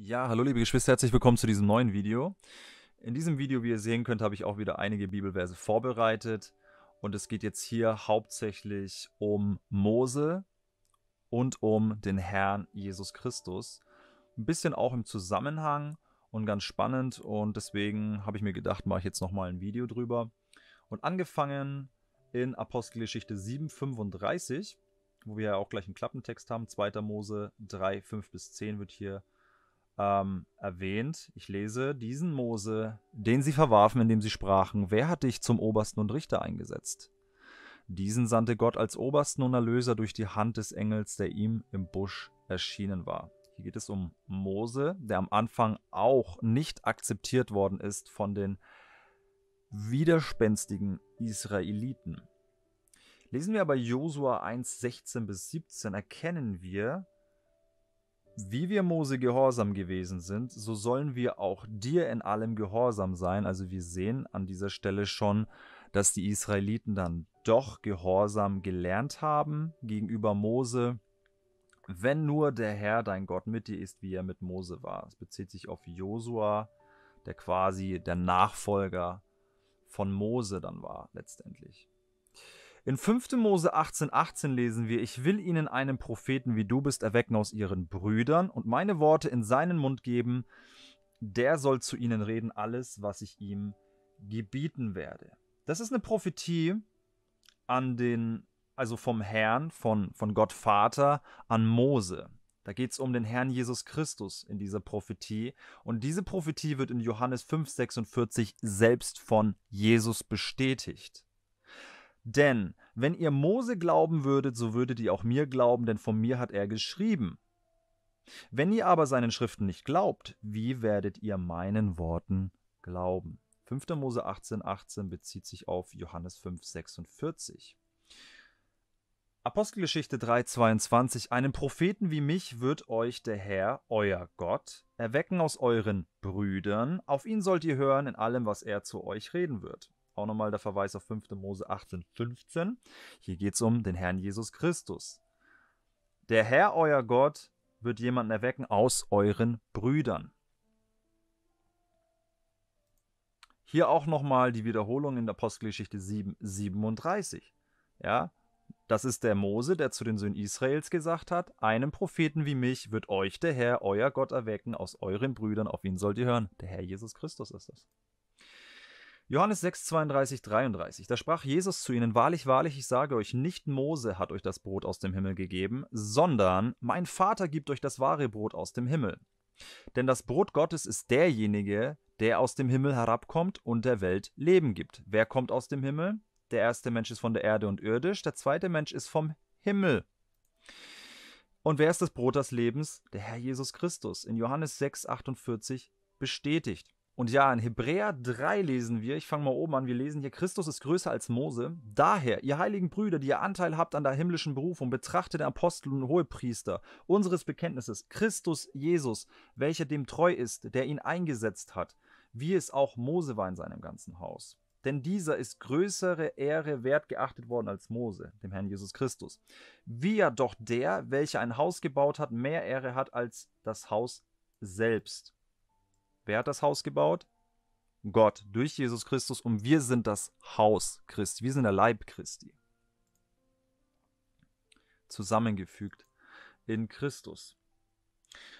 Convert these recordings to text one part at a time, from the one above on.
Ja, hallo liebe Geschwister, herzlich willkommen zu diesem neuen Video. In diesem Video, wie ihr sehen könnt, habe ich auch wieder einige Bibelverse vorbereitet. Und es geht jetzt hier hauptsächlich um Mose und um den Herrn Jesus Christus. Ein bisschen auch im Zusammenhang und ganz spannend. Und deswegen habe ich mir gedacht, mache ich jetzt nochmal ein Video drüber. Und angefangen in Apostelgeschichte 7,35, wo wir ja auch gleich einen Klappentext haben. 2. Mose 3, 5 bis 10 wird hier vorbereitet ähm, erwähnt, ich lese, diesen Mose, den sie verwarfen, indem sie sprachen, wer hat dich zum Obersten und Richter eingesetzt? Diesen sandte Gott als Obersten und Erlöser durch die Hand des Engels, der ihm im Busch erschienen war. Hier geht es um Mose, der am Anfang auch nicht akzeptiert worden ist von den widerspenstigen Israeliten. Lesen wir aber Josua 1, 16 bis 17, erkennen wir, wie wir Mose gehorsam gewesen sind, so sollen wir auch dir in allem gehorsam sein. Also wir sehen an dieser Stelle schon, dass die Israeliten dann doch gehorsam gelernt haben gegenüber Mose, wenn nur der Herr dein Gott mit dir ist, wie er mit Mose war. Es bezieht sich auf Josua, der quasi der Nachfolger von Mose dann war letztendlich. In 5. Mose 18, 18 lesen wir: Ich will ihnen einen Propheten wie du bist erwecken aus ihren Brüdern und meine Worte in seinen Mund geben. Der soll zu ihnen reden, alles, was ich ihm gebieten werde. Das ist eine Prophetie an den, also vom Herrn, von, von Gott Vater an Mose. Da geht es um den Herrn Jesus Christus in dieser Prophetie. Und diese Prophetie wird in Johannes 5,46 selbst von Jesus bestätigt. Denn wenn ihr Mose glauben würdet, so würdet ihr auch mir glauben, denn von mir hat er geschrieben. Wenn ihr aber seinen Schriften nicht glaubt, wie werdet ihr meinen Worten glauben? 5. Mose 18, 18 bezieht sich auf Johannes 5, 46. Apostelgeschichte 3, 22. Einen Propheten wie mich wird euch der Herr, euer Gott, erwecken aus euren Brüdern, auf ihn sollt ihr hören in allem, was er zu euch reden wird. Auch nochmal der Verweis auf 5. Mose 18, 15. Hier geht es um den Herrn Jesus Christus. Der Herr, euer Gott, wird jemanden erwecken aus euren Brüdern. Hier auch nochmal die Wiederholung in der Apostelgeschichte 7, 37. Ja, das ist der Mose, der zu den Söhnen Israels gesagt hat: Einen Propheten wie mich wird euch der Herr, euer Gott, erwecken aus euren Brüdern, auf ihn sollt ihr hören. Der Herr Jesus Christus ist das. Johannes 6, 32, 33. Da sprach Jesus zu ihnen: Wahrlich, wahrlich, ich sage euch, nicht Mose hat euch das Brot aus dem Himmel gegeben, sondern mein Vater gibt euch das wahre Brot aus dem Himmel. Denn das Brot Gottes ist derjenige, der aus dem Himmel herabkommt und der Welt Leben gibt. Wer kommt aus dem Himmel? Der erste Mensch ist von der Erde und irdisch, der zweite Mensch ist vom Himmel. Und wer ist das Brot des Lebens? Der Herr Jesus Christus. In Johannes 6, 48 bestätigt. Und ja, in Hebräer 3 lesen wir, ich fange mal oben an, wir lesen hier, Christus ist größer als Mose. Daher, ihr heiligen Brüder, die ihr Anteil habt an der himmlischen Berufung, betrachtet den Apostel und Hohepriester unseres Bekenntnisses, Christus Jesus, welcher dem treu ist, der ihn eingesetzt hat, wie es auch Mose war in seinem ganzen Haus. Denn dieser ist größere Ehre wert geachtet worden als Mose, dem Herrn Jesus Christus. Wie ja doch der, welcher ein Haus gebaut hat, mehr Ehre hat als das Haus selbst. Wer hat das Haus gebaut? Gott durch Jesus Christus und wir sind das Haus Christi, wir sind der Leib Christi. Zusammengefügt in Christus.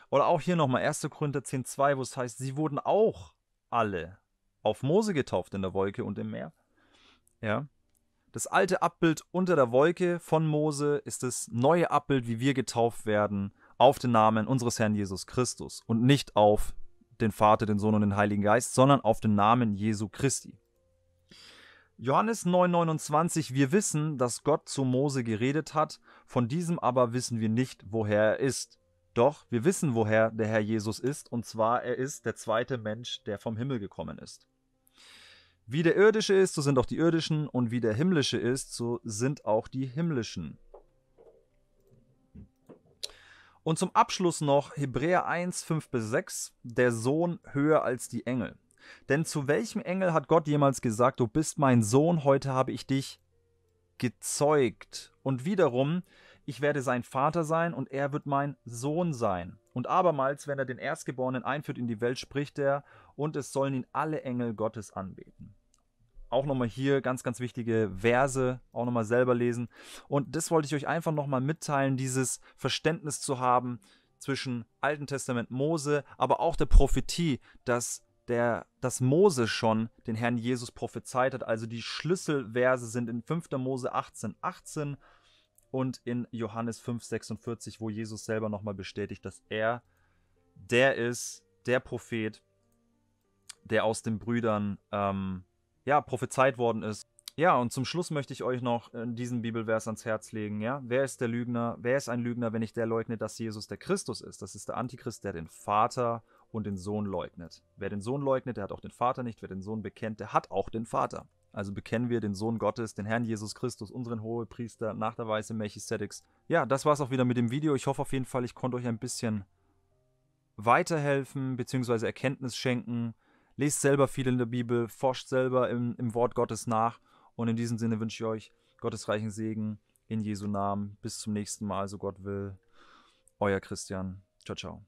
Oder auch hier nochmal 1. Korinther 10, 2, wo es heißt, sie wurden auch alle auf Mose getauft in der Wolke und im Meer. Ja. Das alte Abbild unter der Wolke von Mose ist das neue Abbild, wie wir getauft werden, auf den Namen unseres Herrn Jesus Christus und nicht auf den Vater, den Sohn und den Heiligen Geist, sondern auf den Namen Jesu Christi. Johannes 9:29, wir wissen, dass Gott zu Mose geredet hat, von diesem aber wissen wir nicht, woher er ist. Doch wir wissen, woher der Herr Jesus ist, und zwar er ist der zweite Mensch, der vom Himmel gekommen ist. Wie der irdische ist, so sind auch die irdischen, und wie der himmlische ist, so sind auch die himmlischen. Und zum Abschluss noch Hebräer 1, 5 bis 6, der Sohn höher als die Engel. Denn zu welchem Engel hat Gott jemals gesagt, du bist mein Sohn, heute habe ich dich gezeugt. Und wiederum, ich werde sein Vater sein und er wird mein Sohn sein. Und abermals, wenn er den Erstgeborenen einführt in die Welt, spricht er, und es sollen ihn alle Engel Gottes anbeten auch nochmal hier ganz, ganz wichtige Verse auch nochmal selber lesen. Und das wollte ich euch einfach nochmal mitteilen, dieses Verständnis zu haben zwischen Alten Testament Mose, aber auch der Prophetie, dass der, dass Mose schon den Herrn Jesus prophezeit hat. Also die Schlüsselverse sind in 5. Mose 18, 18 und in Johannes 5, 46, wo Jesus selber nochmal bestätigt, dass er der ist, der Prophet, der aus den Brüdern ähm, ja, prophezeit worden ist. Ja, und zum Schluss möchte ich euch noch äh, diesen Bibelvers ans Herz legen, ja? Wer ist der Lügner? Wer ist ein Lügner, wenn ich der leugne, dass Jesus der Christus ist? Das ist der Antichrist, der den Vater und den Sohn leugnet. Wer den Sohn leugnet, der hat auch den Vater nicht. Wer den Sohn bekennt, der hat auch den Vater. Also bekennen wir den Sohn Gottes, den Herrn Jesus Christus, unseren Hohepriester, nach der Weise Melchisedeks. Ja, das war's auch wieder mit dem Video. Ich hoffe auf jeden Fall, ich konnte euch ein bisschen weiterhelfen bzw. Erkenntnis schenken lest selber viel in der Bibel, forscht selber im, im Wort Gottes nach. Und in diesem Sinne wünsche ich euch Gottes reichen Segen in Jesu Namen. Bis zum nächsten Mal, so Gott will. Euer Christian. Ciao, ciao.